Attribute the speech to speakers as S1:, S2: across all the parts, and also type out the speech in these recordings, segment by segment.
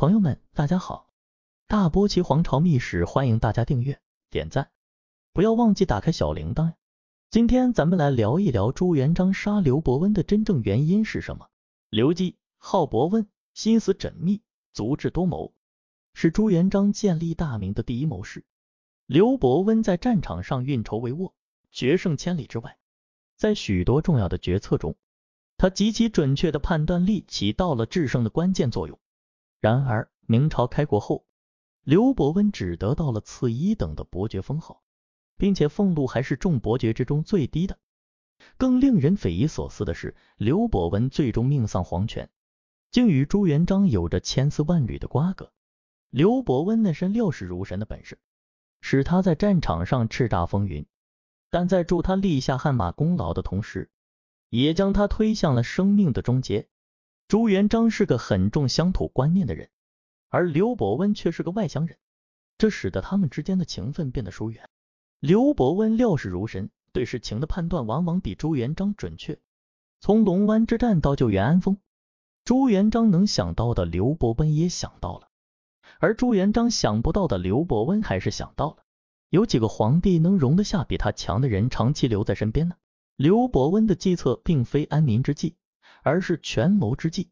S1: 朋友们，大家好！大波奇皇朝秘史，欢迎大家订阅、点赞，不要忘记打开小铃铛呀。今天咱们来聊一聊朱元璋杀刘伯温的真正原因是什么。刘基，号伯温，心思缜密，足智多谋，是朱元璋建立大明的第一谋士。刘伯温在战场上运筹帷幄，决胜千里之外。在许多重要的决策中，他极其准确的判断力起到了制胜的关键作用。然而，明朝开国后，刘伯温只得到了次一等的伯爵封号，并且俸禄还是众伯爵之中最低的。更令人匪夷所思的是，刘伯温最终命丧黄泉，竟与朱元璋有着千丝万缕的瓜葛。刘伯温那身料事如神的本事，使他在战场上叱咤风云，但在助他立下汗马功劳的同时，也将他推向了生命的终结。朱元璋是个很重乡土观念的人，而刘伯温却是个外乡人，这使得他们之间的情分变得疏远。刘伯温料事如神，对事情的判断往往比朱元璋准确。从龙湾之战到救援安丰，朱元璋能想到的，刘伯温也想到了；而朱元璋想不到的，刘伯温还是想到了。有几个皇帝能容得下比他强的人长期留在身边呢？刘伯温的计策并非安民之计。而是权谋之计，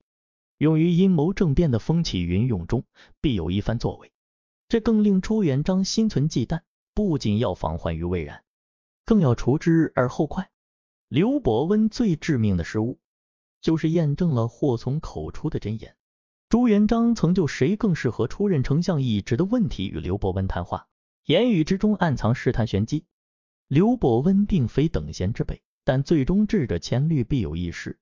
S1: 用于阴谋政变的风起云涌中，必有一番作为。这更令朱元璋心存忌惮，不仅要防患于未然，更要除之而后快。刘伯温最致命的失误，就是验证了祸从口出的真言。朱元璋曾就谁更适合出任丞相一职的问题与刘伯温谈话，言语之中暗藏试探玄机。刘伯温并非等闲之辈，但最终智者千虑，必有一失。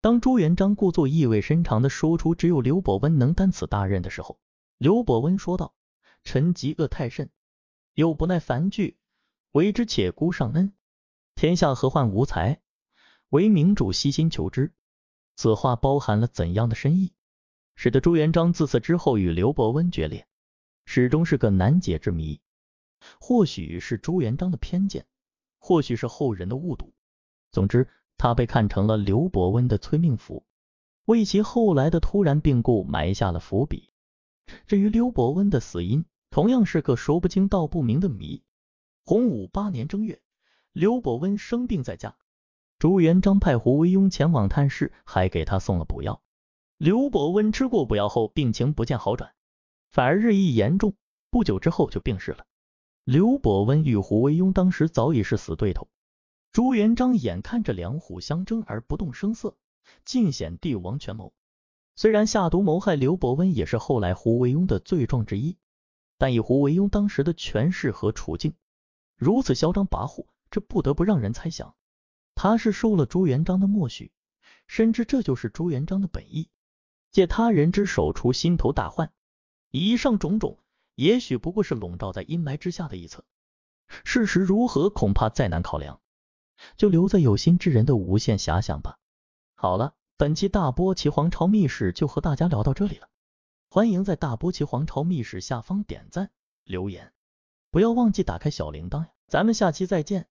S1: 当朱元璋故作意味深长地说出只有刘伯温能担此大任的时候，刘伯温说道：“臣嫉恶太甚，又不耐烦惧，为之且孤尚恩。天下何患无才？唯明主悉心求之。”此话包含了怎样的深意，使得朱元璋自此之后与刘伯温决裂，始终是个难解之谜。或许是朱元璋的偏见，或许是后人的误读。总之。他被看成了刘伯温的催命符，为其后来的突然病故埋下了伏笔。至于刘伯温的死因，同样是个说不清道不明的谜。洪武八年正月，刘伯温生病在家，朱元璋派胡惟庸前往探视，还给他送了补药。刘伯温吃过补药后，病情不见好转，反而日益严重，不久之后就病逝了。刘伯温与胡惟庸当时早已是死对头。朱元璋眼看着两虎相争而不动声色，尽显帝王权谋。虽然下毒谋害刘伯温也是后来胡惟庸的罪状之一，但以胡惟庸当时的权势和处境，如此嚣张跋扈，这不得不让人猜想，他是受了朱元璋的默许，深知这就是朱元璋的本意，借他人之手除心头大患。以上种种，也许不过是笼罩在阴霾之下的一层，事实如何，恐怕再难考量。就留在有心之人的无限遐想吧。好了，本期大波奇皇朝秘史就和大家聊到这里了。欢迎在大波奇皇朝秘史下方点赞、留言，不要忘记打开小铃铛呀。咱们下期再见。